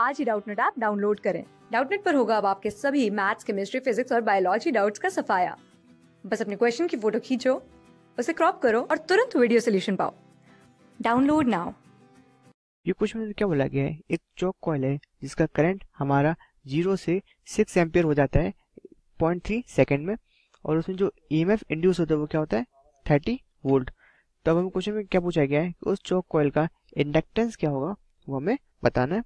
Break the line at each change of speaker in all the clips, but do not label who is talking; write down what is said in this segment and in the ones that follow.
आज ही Doubtnut app download करें डाउटनेट पर होगा अब आपके सभी मैथ्स केमिस्ट्री फिजिक्स और बायोलॉजी डाउट्स का सफाया बस अपने क्वेश्चन की फोटो खींचो उसे क्रॉप करो और तुरंत वीडियो सोल्यूशन पाओ डाउनलोड नाउ
ये कुछ में क्या बोला गया है एक चौक कॉल है जिसका करंट हमारा जीरो से सिक्स एम्पियर हो जाता है पॉइंट थ्री सेकेंड में और उसमें जो ई e इंड्यूस होता है वो क्या होता है थर्टी वोल्ट तो अब हमें क्वेश्चन में क्या पूछा गया है कि उस चौक कॉल का इंडक्टेंस क्या होगा वो हमें बताना है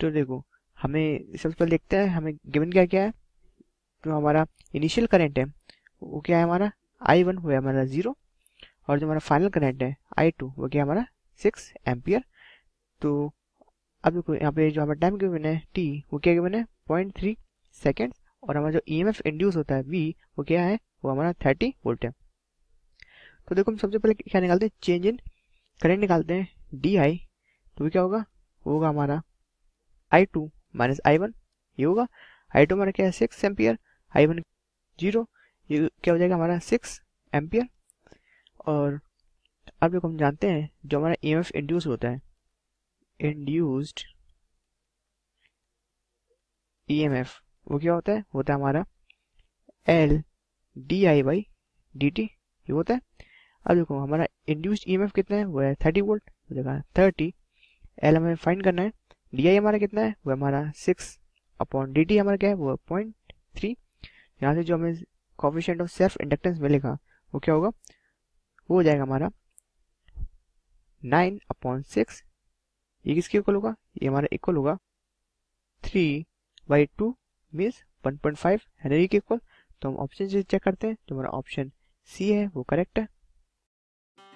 तो देखो हमें सबसे पहले देखते हैं हमें गिवन क्या क्या है जो तो हमारा इनिशियल करंट है वो क्या है हमारा आई वन हुआ हमारा ज़ीरो और जो हमारा फाइनल करंट है आई टू वो क्या हमारा सिक्स एम्पियर तो अब देखो यहाँ पे जो हमारा टाइम गिवन है टी वो क्या गिवन है पॉइंट थ्री सेकेंड और हमारा जो ई e इंड्यूस होता है वी वो क्या है वो हमारा थर्टी वोल्ट है तो देखो हम सबसे पहले क्या निकालते हैं चेंज इन करेंट निकालते हैं डी आई तो क्या होगा वो होगा हमारा I two minus I one ये होगा आई टू हमारा क्या है six ampere I one zero क्या हो जाएगा हमारा सिक्स एम्पियर और अब देखो हम जानते हैं जो हमारा ई एम एफ इंड्यूस होता है इंड्यूस्ड ई एम एफ वो क्या होता है होता है हमारा L D I by D T ये होता है अब देखो हमारा इंड्यूस्ड ई एम एफ कितना है वो है थर्टी वोल्ट हो जाएगा थर्टी एल हमें फाइंड करना है डी आई हमारा कितना है वो हमारा सिक्स अपॉन डी टी हमारा क्या है वो पॉइंट थ्री यहाँ से जो हमें कॉफिशेंट ऑफ सेल्फ इंडक्टेंस मिलेगा वो क्या होगा वो हो जाएगा हमारा नाइन अपॉन सिक्स ये किसके इक्वल होगा ये हमारा इक्वल होगा three by two means one point five henry के इक्वल तो हम ऑप्शन चेक करते हैं तो हमारा ऑप्शन सी है वो करेक्ट है